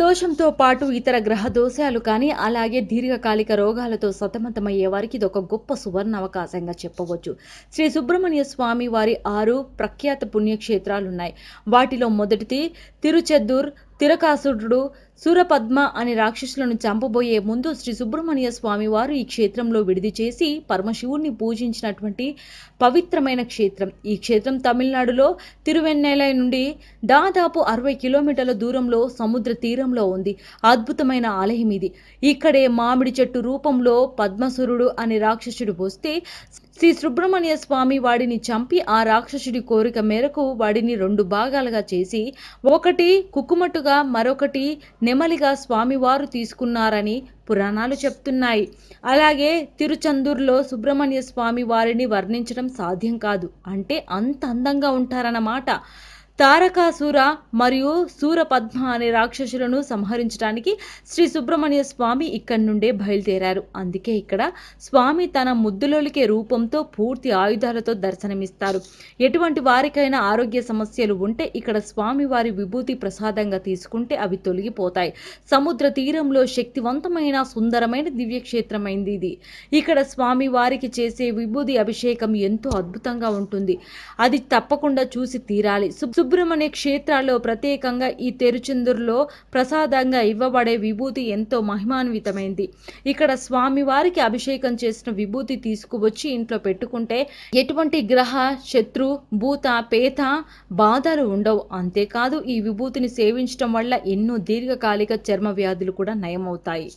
దోషంతో పాటు ఇతర గ్రహ దోషాలు కానీ అలాగే దీర్ఘకాలిక రోగాలతో సతమతమయ్యే వారికి ఇది ఒక గొప్ప సువర్ణ అవకాశంగా చెప్పవచ్చు శ్రీ సుబ్రహ్మణ్య స్వామి వారి ఆరు ప్రఖ్యాత పుణ్యక్షేత్రాలున్నాయి వాటిలో మొదటిది తిరుచెద్దూర్ తిరకాసురుడు సూరపద్మ అనే రాక్షసులను చంపబోయే ముందు శ్రీ సుబ్రహ్మణ్య స్వామి వారు ఈ క్షేత్రంలో విడిది చేసి పరమశివుణ్ణి పూజించినటువంటి పవిత్రమైన క్షేత్రం ఈ క్షేత్రం తమిళనాడులో తిరువెన్నెల నుండి దాదాపు అరవై కిలోమీటర్ల దూరంలో సముద్ర తీరంలో ఉంది అద్భుతమైన ఆలయం ఇది ఇక్కడే మామిడి చెట్టు రూపంలో పద్మసురుడు అనే రాక్షసుడు వస్తే శ్రీ సుబ్రహ్మణ్య స్వామి వాడిని చంపి ఆ రాక్షసుడి కోరిక మేరకు వాడిని రెండు భాగాలుగా చేసి ఒకటి కుక్కుమటుగా మరొకటి నెమలిగా స్వామివారు తీసుకున్నారని పురాణాలు చెప్తున్నాయి అలాగే తిరుచందూర్లో సుబ్రహ్మణ్య స్వామి వారిని వర్ణించడం సాధ్యం కాదు అంటే అంత అందంగా ఉంటారన్నమాట తారకాసుర మరియు సూరపద్మ అనే రాక్షసులను సంహరించడానికి శ్రీ సుబ్రహ్మణ్య స్వామి ఇక్కడి నుండే బయలుదేరారు అందుకే ఇక్కడ స్వామి తన ముద్దులోలికే రూపంతో పూర్తి ఆయుధాలతో దర్శనమిస్తారు ఎటువంటి వారికైనా ఆరోగ్య సమస్యలు ఉంటే ఇక్కడ స్వామి వారి విభూతి ప్రసాదంగా తీసుకుంటే అవి తొలగిపోతాయి సముద్ర తీరంలో శక్తివంతమైన సుందరమైన దివ్యక్షేత్రమైంది ఇది ఇక్కడ స్వామి వారికి చేసే విభూతి అభిషేకం ఎంతో అద్భుతంగా ఉంటుంది అది తప్పకుండా చూసి తీరాలి సుబ్ సుబ్రహ్మణ్య క్షేత్రాల్లో ప్రత్యేకంగా ఈ తెరుచందురులో ప్రసాదంగా ఇవ్వబడే విభూతి ఎంతో మహిమాన్వితమైంది ఇక్కడ స్వామివారికి అభిషేకం చేసిన విభూతి తీసుకువచ్చి ఇంట్లో పెట్టుకుంటే ఎటువంటి గ్రహ శత్రు భూత పేత బాధలు ఉండవు అంతేకాదు ఈ విభూతిని సేవించడం వల్ల ఎన్నో దీర్ఘకాలిక చర్మ వ్యాధులు కూడా నయమవుతాయి